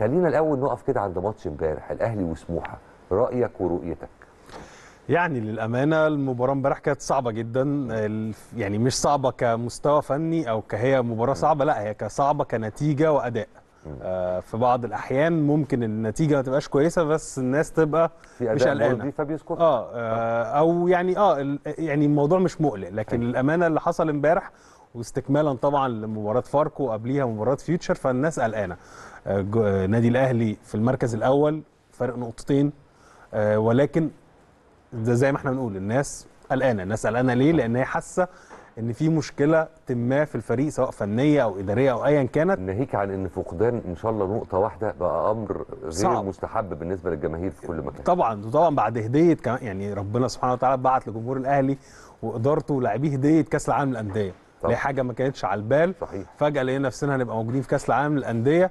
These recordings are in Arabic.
خلينا الاول نقف كده عند ماتش امبارح الاهلي وسموحه رايك ورؤيتك يعني للامانه المباراه امبارح كانت صعبه جدا يعني مش صعبه كمستوى فني او كهي مباراه صعبه لا هي كصعبه كنتيجه واداء آه، في بعض الاحيان ممكن النتيجه ما تبقاش كويسه بس الناس تبقى مش قلقانه آه, آه, اه او يعني اه يعني الموضوع مش مقلق لكن للامانه اللي حصل امبارح واستكمالا طبعا لمباراه فاركو قبليها مباراه فيوتشر فالناس قلقانه آه، آه، نادي الاهلي في المركز الاول فرق نقطتين آه، ولكن ده زي ما احنا بنقول الناس قلقانه الناس قلقانه ليه لان هي حاسه ان في مشكله ما في الفريق سواء فنيه او اداريه او ايا كانت ناهيك عن ان فقدان ان شاء الله نقطه واحده بقى امر غير صعب. مستحب بالنسبه للجماهير في كل مكان طبعا وطبعا بعد هديه كمان يعني ربنا سبحانه وتعالى بعت لجمهور الاهلي وادارته ولاعبيه هديه كاس العالم للانديه اللي حاجه ما كانتش على البال صحيح فجاه لقينا نفسنا هنبقى موجودين في كاس العالم للانديه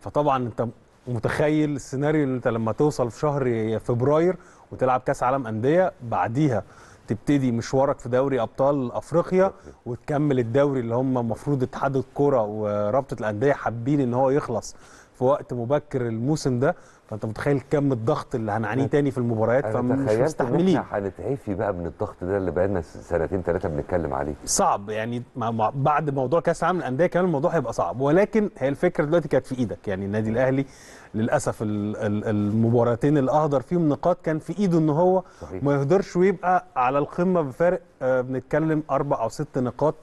فطبعا انت متخيل السيناريو ان انت لما توصل في شهر فبراير وتلعب كاس عالم انديه بعديها تبتدي مشوارك في دوري ابطال افريقيا وتكمل الدوري اللي هم المفروض اتحاد الكره ورابطه الانديه حابين ان هو يخلص في وقت مبكر الموسم ده فانت متخيل كم الضغط اللي هنعانيه تاني في المباريات فمش مستحملين احنا هنتعفي بقى من الضغط ده اللي بقالنا سنتين ثلاثه بنتكلم عليه صعب يعني مع بعد موضوع كاس العالم للانديه كمان الموضوع هيبقى صعب ولكن هي الفكره دلوقتي كانت في ايدك يعني النادي الاهلي للاسف المباراتين اللي اهدر فيهم نقاط كان في ايده ان هو صحيح. ما يهدرش ويبقى على القمه بفارق آه بنتكلم اربع او ست نقاط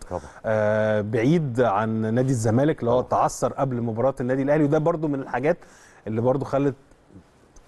آه بعيد عن نادي الزمالك اللي هو تعثر قبل مباراه النادي الاهلي وده برده من الحاجات اللي برضه خلت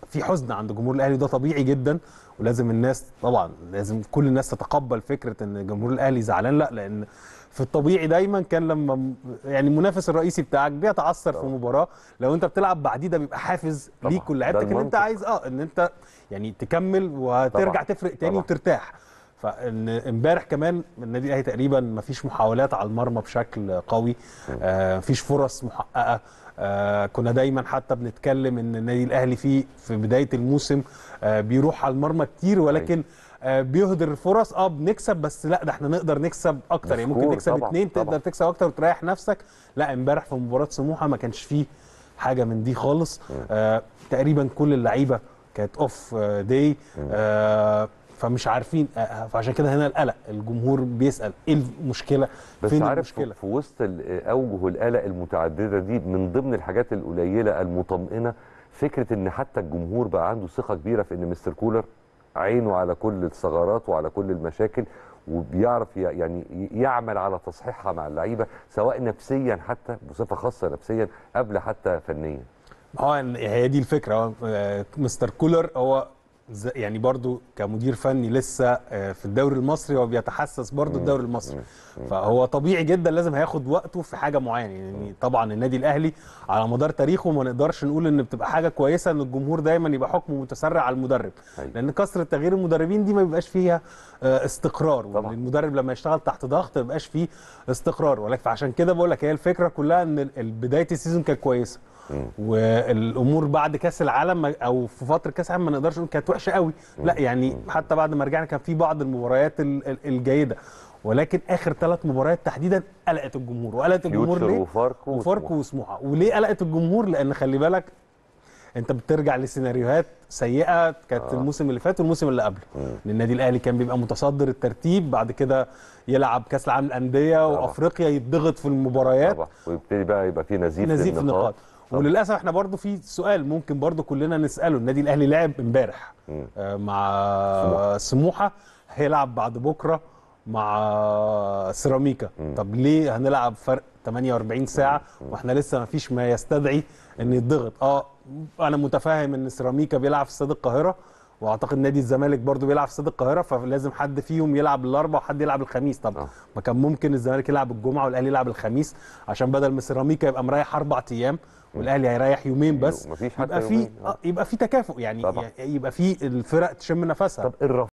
في حزن عند جمهور الاهلي وده طبيعي جدا ولازم الناس طبعا لازم كل الناس تتقبل فكره ان جمهور الاهلي زعلان لا لان في الطبيعي دايما كان لما يعني المنافس الرئيسي بتاعك بيتعثر في مباراه لو انت بتلعب بعديه ده بيبقى حافز ليك ولعيبتك ان انت عايز اه ان انت يعني تكمل وترجع طبعًا. تفرق تاني طبعًا. وترتاح فان امبارح كمان النادي الاهلي تقريبا ما فيش محاولات على المرمى بشكل قوي ما آه، فيش فرص محققه آه، كنا دايما حتى بنتكلم ان النادي الاهلي فيه في بدايه الموسم آه، بيروح على المرمى كتير أيوه. ولكن بيهدر الفرص اه بنكسب بس لا ده احنا نقدر نكسب اكتر يعني ممكن نكسب طبعًا اتنين طبعًا تقدر تكسب اكتر وتريح نفسك لا امبارح في مباراه سموحه ما كانش فيه حاجه من دي خالص آه تقريبا كل اللعيبه كانت اوف داي آه فمش عارفين فعشان كده هنا القلق الجمهور بيسال ايه المشكله بس فين عارف المشكله في وسط اوجه القلق المتعدده دي من ضمن الحاجات القليله المطمئنه فكره ان حتى الجمهور بقى عنده ثقه كبيره في ان مستر كولر عينه على كل الثغرات وعلى كل المشاكل وبيعرف يعني يعمل على تصحيحها مع اللعيبه سواء نفسيا حتى بصفه خاصه نفسيا قبل حتى فنيا هو هي دي الفكره آه، مستر كولر هو يعني برضو كمدير فني لسه آه، في الدوري المصري هو بيتحسس برضو الدوري المصري فهو طبيعي جدا لازم هياخد وقته في حاجه معينه يعني طبعا النادي الاهلي على مدار تاريخه ما نقدرش نقول ان بتبقى حاجه كويسه ان الجمهور دايما يبقى حكمه متسرع على المدرب أيوة. لان كثره تغيير المدربين دي ما بيبقاش فيها آه، استقرار طبعا. المدرب لما يشتغل تحت ضغط ما بيبقاش فيه استقرار ولكن فعشان كده بقول لك هي الفكره كلها ان بدايه السيزون كانت كويسه والامور بعد كاس العالم او في فتره كاس العالم ما نقدرش نقول كانت وحش قوي لا يعني حتى بعد ما رجعنا كان في بعض المباريات الجيده ولكن اخر ثلاث مباريات تحديدا قلقت الجمهور وقلقت الجمهور ليه وفاركو وفاركو وسموحه وليه قلقت الجمهور لان خلي بالك انت بترجع لسيناريوهات سيئه كانت آه. الموسم اللي فات والموسم اللي قبله للنادي النادي الاهلي كان بيبقى متصدر الترتيب بعد كده يلعب كاس العالم للانديه وافريقيا يتضغط في المباريات طبعا. ويبتدي بقى يبقى في نزيف نزيف النقاط طبعا. وللاسف احنا برضو في سؤال ممكن برضو كلنا نساله النادي الاهلي لعب امبارح آه، مع سموحه, سموحة هيلعب بعد بكره مع سيراميكا طب ليه هنلعب فرق 48 ساعه واحنا لسه ما فيش ما يستدعي ان يتضغط اه انا متفاهم ان سيراميكا بيلعب في استاد القاهره واعتقد نادي الزمالك برضو بيلعب في استاد القاهره فلازم حد فيهم يلعب الاربعاء وحد يلعب الخميس طب آه. ما كان ممكن الزمالك يلعب الجمعه والاهلي يلعب الخميس عشان بدل ما سيراميكا يبقى مريح اربع ايام والاهلي هيريح يومين أيوه، بس يبقى في آه. آه، يبقى في تكافؤ يعني طبعا. يبقى في الفرق تشم نفسها طب